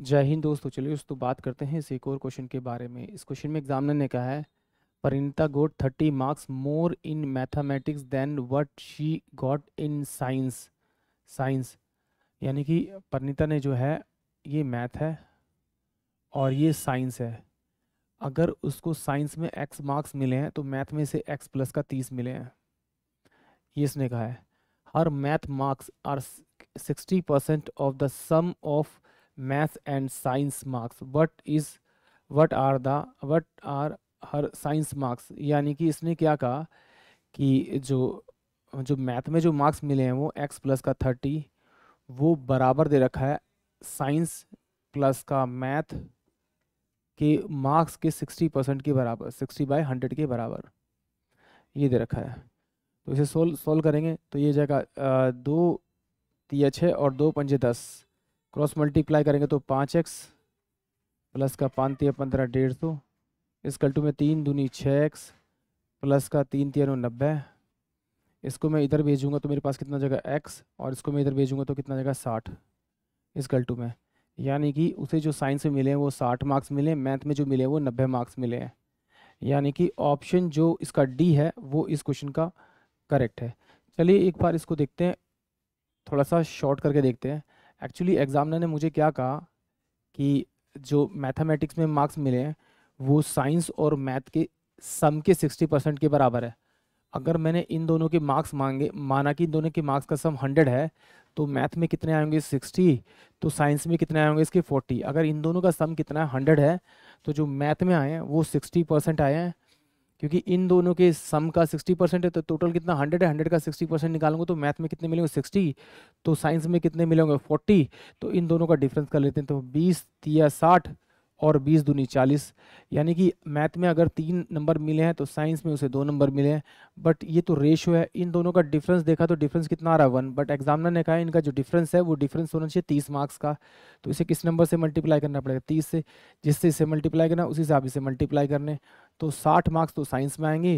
जय हिंद दोस्तों चलिए तो बात करते हैं इस एक और क्वेश्चन के बारे में इस क्वेश्चन में एग्जामिनर ने कहा है Parineeta got thirty marks more in mathematics than what she got in science science यानी कि परिणीता ने जो है ये मैथ है और ये साइंस है अगर उसको साइंस में एक्स मार्क्स मिले हैं तो मैथ में से एक्स प्लस का तीस मिले हैं ये इसने कहा है her math marks are sixty percent of the sum of math and science marks what is what are the what are her science marks यानी कि इसने क्या कहा कि जो जो मैथ में जो मार्क्स मिले हैं वो x प्लस का थर्टी वो बराबर दे रखा है साइंस प्लस का मैथ के मार्क्स के सिक्सटी परसेंट के बराबर सिक्सटी बाई हंड्रेड के बराबर ये दे रखा है तो इसे सोल्व सोल्व करेंगे तो ये जाएगा दो तीय छः और दो पंजे दस क्रॉस मल्टीप्लाई करेंगे तो पाँच एक्स प्लस का पाँच तीन पंद्रह डेढ़ सौ इस कल्टू में तीन दूनी छः एक्स प्लस का तीन तीन नब्बे इसको मैं इधर भेजूंगा तो मेरे पास कितना जगह एक्स और इसको मैं इधर भेजूंगा तो कितना जगह साठ इस कल्टू में यानी कि उसे जो साइंस में मिले हैं वो साठ मार्क्स मिले मैथ में जो मिले वो नब्बे मार्क्स मिले हैं यानी कि ऑप्शन जो इसका डी है वो इस क्वेश्चन का करेक्ट है चलिए एक बार इसको देखते हैं थोड़ा सा शॉर्ट करके देखते हैं एक्चुअली एग्ज़ामिनर ने मुझे क्या कहा कि जो मैथमेटिक्स में मार्क्स मिले हैं वो साइंस और मैथ के सम के सिक्सटी परसेंट के बराबर है अगर मैंने इन दोनों के मार्क्स मांगे माना कि इन दोनों के मार्क्स का सम हंड्रेड है तो मैथ में कितने आएंगे सिक्सटी तो साइंस में कितने आएंगे इसके फोर्टी अगर इन दोनों का सम कितना हंड्रेड है तो जो मैथ में आए हैं वो सिक्सटी परसेंट आए हैं क्योंकि इन दोनों के सम का 60 परसेंट है तो टोटल कितना 100 है 100 का 60 परसेंट निकालूंगा तो मैथ में कितने मिलेंगे 60 तो साइंस में कितने मिलेंगे 40 तो इन दोनों का डिफरेंस कर लेते हैं तो 20 या 60 और बीस दूनी चालीस यानी कि मैथ में अगर तीन नंबर मिले हैं तो साइंस में उसे दो नंबर मिले हैं बट ये तो रेशो है इन दोनों का डिफरेंस देखा तो डिफरेंस कितना आ रहा है वन बट एग्जामिनर ने कहा इनका जो डिफरेंस है वो डिफरेंस होना चाहिए तीस मार्क्स का तो इसे किस नंबर से मल्टीप्लाई करना पड़ेगा तीस से जिससे इसे मल्टीप्लाई करना उसी हिसाब से मल्टीप्लाई करने तो साठ मार्क्स तो साइंस में आएंगे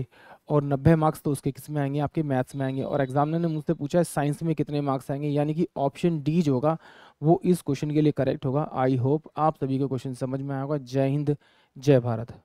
और नब्बे मार्क्स तो उसके किस में आएंगे आपके मैथ्स में आएंगे और एग्जामिनर ने मुझसे पूछा साइंस में कितने मार्क्स आएंगे यानी कि ऑप्शन डी जो होगा वो इस क्वेश्चन के लिए करेक्ट होगा आई होप आप सभी को क्वेश्चन समझ में आएगा जय हिंद जय भारत